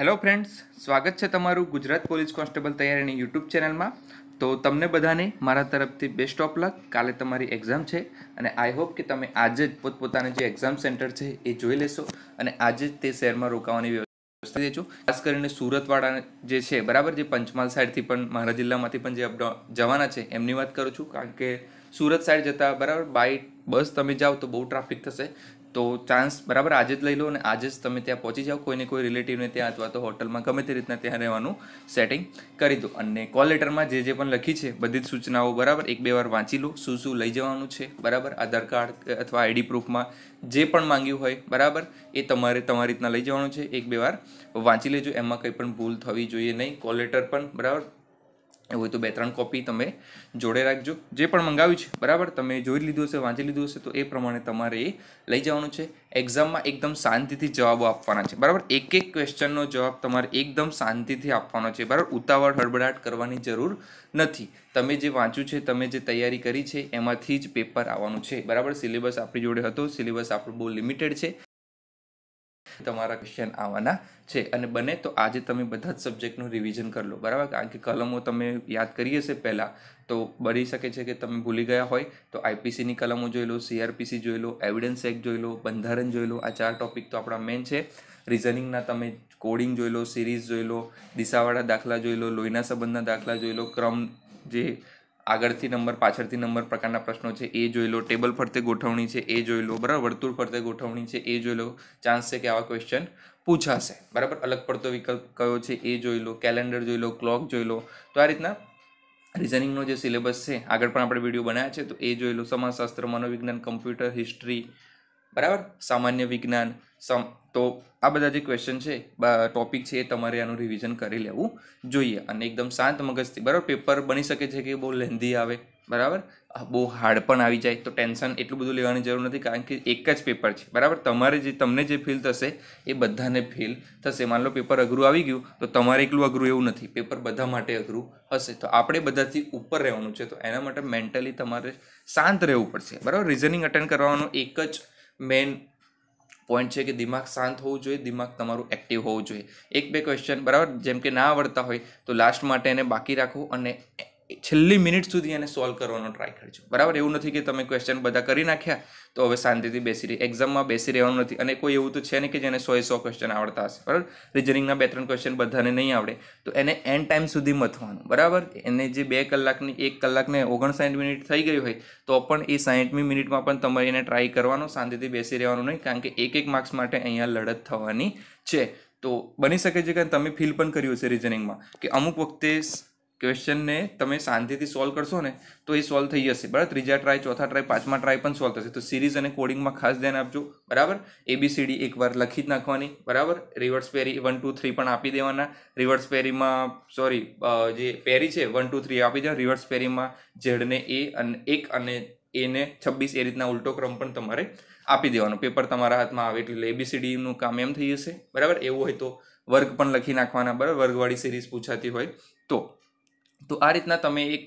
hello friends સ્વાગત છે તમારું ગુજરાત પોલીસ કોન્સ્ટેબલ તૈયારીની યુટ્યુબ ચેનલમાં તો તમને બધાને મારા તરફથી બેસ્ટ ઓફ લક કાલે તમારી એક્ઝામ છે અને આઈ હોપ કે તમે આજે જ પોતપોતાના જે એક્ઝામ સેન્ટર છે એ જોઈ લેશો અને આજે જ તે શહેરમાં રોકાવાની વ્યવસ્થા દેજો ખાસ કરીને સુરતવાળા જે છે બરાબર જે પંચમહાલ સાઈડથી પણ મારા જિલ્લામાંથી પણ જે અપડાઉન જવાના છે એમની વાત કરું છું કારણ કે સુરત સાઈડ જતા બરાબર બાઇક બસ તમે જાઓ તો બહુ ટ્રાફિક થશે તો ચાન્સ બરાબર આજે જ લઈ લો અને આજે જ તમે ત્યાં પહોંચી જાઓ કોઈને કોઈ રિલેટિવને ત્યાં અથવા તો હોટલમાં ગમે તે રીતના ત્યાં રહેવાનું સેટિંગ કરી દો અને કોલ લેટરમાં જે જે પણ લખી છે બધી જ સૂચનાઓ બરાબર એક બે વાર વાંચી લો શું શું લઈ જવાનું છે બરાબર આધાર કાર્ડ અથવા આઈડી પ્રૂફમાં જે પણ માંગ્યું હોય બરાબર એ તમારે તમારી રીતના લઈ જવાનું છે એક બે વાર વાંચી લેજો એમાં કંઈ પણ ભૂલ થવી જોઈએ નહીં કોલ લેટર પણ બરાબર એવું તો બે ત્રણ કોપી તમે જોડે રાખજો જે પણ મંગાવ્યું છે બરાબર તમે જોઈ લીધું હશે વાંચી લીધું હશે તો એ પ્રમાણે તમારે એ લઈ જવાનું છે એક્ઝામમાં એકદમ શાંતિથી જવાબો આપવાના છે બરાબર એક એક ક્વેશ્ચનનો જવાબ તમારે એકદમ શાંતિથી આપવાનો છે બરાબર ઉતાવળ હડબડાટ કરવાની જરૂર નથી તમે જે વાંચ્યું છે તમે જે તૈયારી કરી છે એમાંથી જ પેપર આવવાનું છે બરાબર સિલેબસ આપણી જોડે હતો સિલેબસ આપણું બહુ લિમિટેડ છે તમારા ક્વેશ્ચન આવવાના છે અને બને તો આજે તમે બધા જ સબ્જેક્ટનું રિવિઝન કરી લો બરાબર કારણ કે કલમો તમે યાદ કરી હશે પહેલાં તો બની શકે છે કે તમે ભૂલી ગયા હોય તો આઈપીસીની કલમો જોઈ લો સીઆરપીસી જોઈ લો એવિડન્સ એક્ટ જોઈ લો બંધારણ જોઈ લો આ ચાર ટોપિક તો આપણા મેન છે રિઝનિંગના તમે કોડિંગ જોઈ લો સિરીઝ જોઈ લો દિશાવાળા દાખલા જોઈ લો લોહીના સંબંધના દાખલા જોઈ લો ક્રમ જે આગળથી નંબર પાછળથી નંબર પ્રકારના પ્રશ્નો છે એ જોઈ લો ટેબલ ફરતે ગોઠવણી છે એ જોઈ લો બરાબર વર્તુળ ફરતે ગોઠવણી છે એ જોઈ લો ચાન્સ છે કે આવા ક્વેશ્ચન પૂછાશે બરાબર અલગ પડતો વિકલ્પ કયો છે એ જોઈ લો કેલેન્ડર જોઈ લો ક્લોક જોઈ લો તો આ રીતના રિઝનિંગનો જે સિલેબસ છે આગળ પણ આપણે વિડીયો બનાવ્યા છે તો એ જોઈ લો સમાજશાસ્ત્ર મનોવિજ્ઞાન કમ્પ્યુટર હિસ્ટ્રી બરાબર સામાન્ય વિજ્ઞાન સમ તો આ બધા જે ક્વેશ્ચન છે ટોપિક છે એ તમારે આનું રિવિઝન કરી લેવું જોઈએ અને એકદમ શાંત મગજથી બરાબર પેપર બની શકે છે કે બહુ લેન્ધી આવે બરાબર બહુ હાર્ડ પણ આવી જાય તો ટેન્શન એટલું બધું લેવાની જરૂર નથી કારણ કે એક જ પેપર છે બરાબર તમારે જે તમને જે ફીલ થશે એ બધાને ફીલ થશે માન લો પેપર અઘરું આવી ગયું તો તમારે એકલું અઘરું એવું નથી પેપર બધા માટે અઘરું હશે તો આપણે બધાથી ઉપર રહેવાનું છે તો એના માટે મેન્ટલી તમારે શાંત રહેવું પડશે બરાબર રિઝનિંગ અટેન્ડ કરવાનો એક જ મેઇન પોઈન્ટ છે કે દિમાગ શાંત હોવું જોઈએ દિમાગ તમારું એક્ટિવ હોવું જોઈએ એક બે ક્વેશ્ચન બરાબર જેમ કે ના આવડતા હોય તો લાસ્ટ માટે એને બાકી રાખવું અને છેલ્લી મિનિટ સુધી એને સોલ્વ કરવાનો ટ્રાય કરજો બરાબર એવું નથી કે તમે ક્વેશ્ચન બધા કરી નાખ્યા તો હવે શાંતિથી બેસી રહી એક્ઝામમાં બેસી રહેવાનું નથી અને કોઈ એવું તો છે નહીં કે જેને સોએ સો ક્વેશ્ચન આવડતા હશે બરાબર રિઝનિંગના બે ત્રણ ક્વેશ્ચન બધાને નહીં આવડે તો એને એન્ડ ટાઈમ સુધી મથવાનું બરાબર એને જે બે કલાકની એક કલાકને ઓગણસાઠ મિનિટ થઈ ગઈ હોય તો પણ એ સાહીઠમી મિનિટમાં પણ તમારે એને ટ્રાય કરવાનો શાંતિથી બેસી રહેવાનું નહીં કારણ કે એક એક માર્ક્સ માટે અહીંયા લડત થવાની છે તો બની શકે છે કે તમે ફીલ પણ કર્યું છે રિઝનિંગમાં કે અમુક વખતે ક્વેશ્ચનને તમે શાંતિથી સોલ્વ કરશો ને તો એ સોલ્વ થઈ જશે બરાબર ત્રીજા ટ્રાય ચોથા ટ્રાય પાંચમા ટ્રાય પણ સોલ્વ થશે તો સિરીઝ અને કોડિંગમાં ખાસ ધ્યાન આપજો બરાબર એબીસીડી એકવાર લખી જ નાખવાની બરાબર રિવર્સ પેરી વન ટુ થ્રી પણ આપી દેવાના રિવર્સ પેરીમાં સોરી જે પેરી છે વન ટુ થ્રી આપી દેવા રિવર્સ પેરીમાં ઝેડને એ અને એક અને એને છવ્વીસ એ રીતના ઉલટો ક્રમ પણ તમારે આપી દેવાનો પેપર તમારા હાથમાં આવે એટલે એબીસીડીનું કામ એમ થઈ જશે બરાબર એવું હોય તો વર્ગ પણ લખી નાખવાના બરાબર વર્ગવાળી સિરીઝ પૂછાતી હોય તો તો આ રીતના તમે એક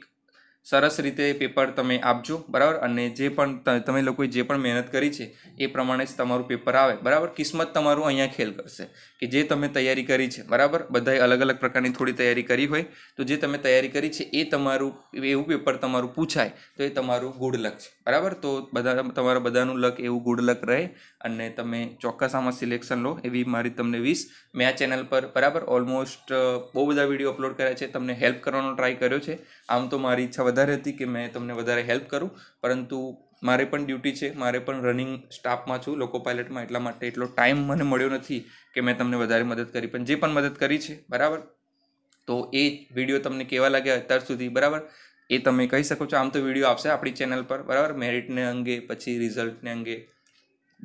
સરસ રીતે પેપર તમે આપજો બરાબર અને જે પણ તમે લોકોએ જે પણ મહેનત કરી છે એ પ્રમાણે જ તમારું પેપર આવે બરાબર કિસ્મત તમારું અહીંયા ખેલ કરશે કે જે તમે તૈયારી કરી છે બરાબર બધાએ અલગ અલગ પ્રકારની થોડી તૈયારી કરી હોય તો જે તમે તૈયારી કરી છે એ તમારું એવું પેપર તમારું પૂછાય તો એ તમારું ગુડ લક છે બરાબર તો બધા તમારા બધાનું લક એવું ગુડ લક રહે અને તમે ચોક્કસ આમાં સિલેક્શન લો એવી મારી તમને વીસ મેં આ ચેનલ પર બરાબર ઓલમોસ્ટ બહુ બધા વિડીયો અપલોડ કર્યા છે તમને હેલ્પ કરવાનો ટ્રાય કર્યો છે આમ તો મારી ઈચ્છા વધારે હતી કે મેં તમને વધારે હેલ્પ કરું પરંતુ મારે પણ ડ્યુટી છે મારે પણ રનિંગ સ્ટાફમાં છું લોકો પાયલટમાં એટલા માટે એટલો ટાઈમ મને મળ્યો નથી કે મેં તમને વધારે મદદ કરી પણ જે પણ મદદ કરી છે બરાબર તો એ વિડીયો તમને કેવા લાગ્યા અત્યાર સુધી બરાબર એ તમે કહી શકો છો આમ તો વિડીયો આવશે આપણી ચેનલ પર બરાબર મેરિટને અંગે પછી રિઝલ્ટને અંગે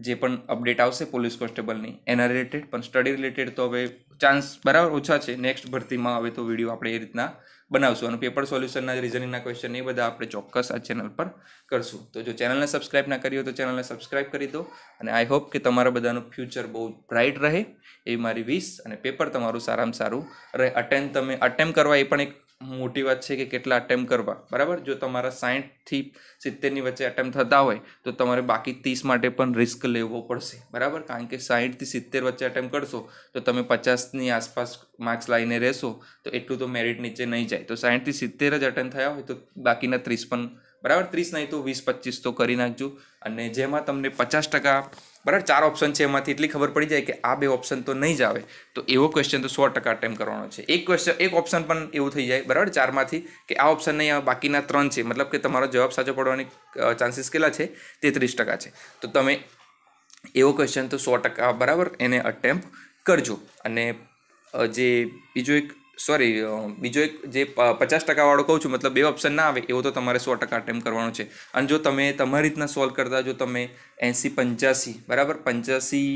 જે પણ અપડેટ આવશે પોલીસ કોન્સ્ટેબલની એના રિલેટેડ પણ સ્ટડી રિલેટેડ તો હવે ચાન્સ બરાબર ઓછા છે નેક્સ્ટ ભરતીમાં આવે તો વિડીયો આપણે એ રીતના બનાવશું અને પેપર સોલ્યુશનના રિઝનિંગના ક્વેશ્ચન એ બધા આપણે ચોક્કસ આ ચેનલ પર કરશું તો જો ચેનલને સબસ્ક્રાઈબ ના કરી હોય તો ચેનલને સબસ્ક્રાઈબ કરી દો અને આઈ હોપ કે તમારા બધાનું ફ્યુચર બહુ બ્રાઇટ રહે એવી મારી વિશ અને પેપર તમારું સારામાં સારું રહે અટેમ્પ તમે અટેમ્પ કરવા એ પણ એક મોટી વાત છે કે કેટલા અટેમ્પ કરવા બરાબર જો તમારા સાઠથી સિત્તેરની વચ્ચે અટેમ્પ થતા હોય તો તમારે બાકી ત્રીસ માટે પણ રિસ્ક લેવો પડશે બરાબર કારણ કે સાઠથી સિત્તેર વચ્ચે અટેમ્પ કરશો તો તમે પચાસની આસપાસ માર્ક્સ લાવીને રહેશો તો એટલું તો મેરિટ નીચે નહીં જાય તો સાઠથી સિત્તેર જ અટેમ્પ થયા હોય તો બાકીના ત્રીસ પણ બરાબર ત્રીસ નહીં તો વીસ પચીસ તો કરી નાખજો અને જેમાં તમને પચાસ ટકા બરાબર ચાર ઓપ્શન છે એમાંથી એટલી ખબર પડી જાય કે આ બે ઓપ્શન તો નહીં જ આવે તો એવો ક્વેશ્ચન તો સો ટકા અટેમ્પ કરવાનો છે એક ક્વેશ્ચન એક ઓપ્શન પણ એવું થઈ જાય બરાબર ચારમાંથી કે આ ઓપ્શન નહીં આવે બાકીના ત્રણ છે મતલબ કે તમારો જવાબ સાચો પડવાની ચાન્સીસ કેટલા છે તેત્રીસ ટકા છે તો તમે એવો ક્વેશ્ચન તો સો ટકા બરાબર એને અટેમ્પ કરજો અને જે બીજો એક સોરી બીજો એક જે પચાસ ટકાવાળો કહું છું મતલબ બે ઓપ્શન ના આવે એવો તો તમારે સો ટકા અટેમ્પ કરવાનો છે અને જો તમે તમારી રીતના સોલ્વ કરતા જો તમે એંસી પંચ્યાસી બરાબર પંચ્યાસી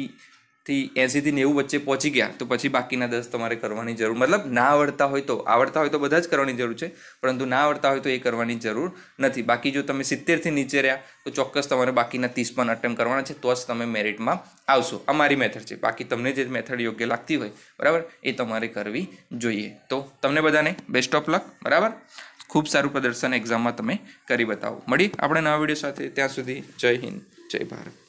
થી એંસીથી નેવું વચ્ચે પહોંચી ગયા તો પછી બાકીના દસ તમારે કરવાની જરૂર મતલબ ના આવડતા હોય તો આવડતા હોય તો બધા જ કરવાની જરૂર છે પરંતુ ના આવડતા હોય તો એ કરવાની જરૂર નથી બાકી જો તમે સિત્તેરથી નીચે રહ્યા તો ચોક્કસ તમારે બાકીના ત્રીસ પણ અટેમ્પ કરવાના છે તો જ તમે મેરિટમાં આવશો આ મારી મેથડ છે બાકી તમને જે મેથડ યોગ્ય લાગતી હોય બરાબર એ તમારે કરવી જોઈએ તો તમને બધાને બેસ્ટ ઓફ લક બરાબર ખૂબ સારું પ્રદર્શન એક્ઝામમાં તમે કરી બતાવો મળી આપણે નવા વિડીયો સાથે ત્યાં સુધી જય હિન્દ જય ભારત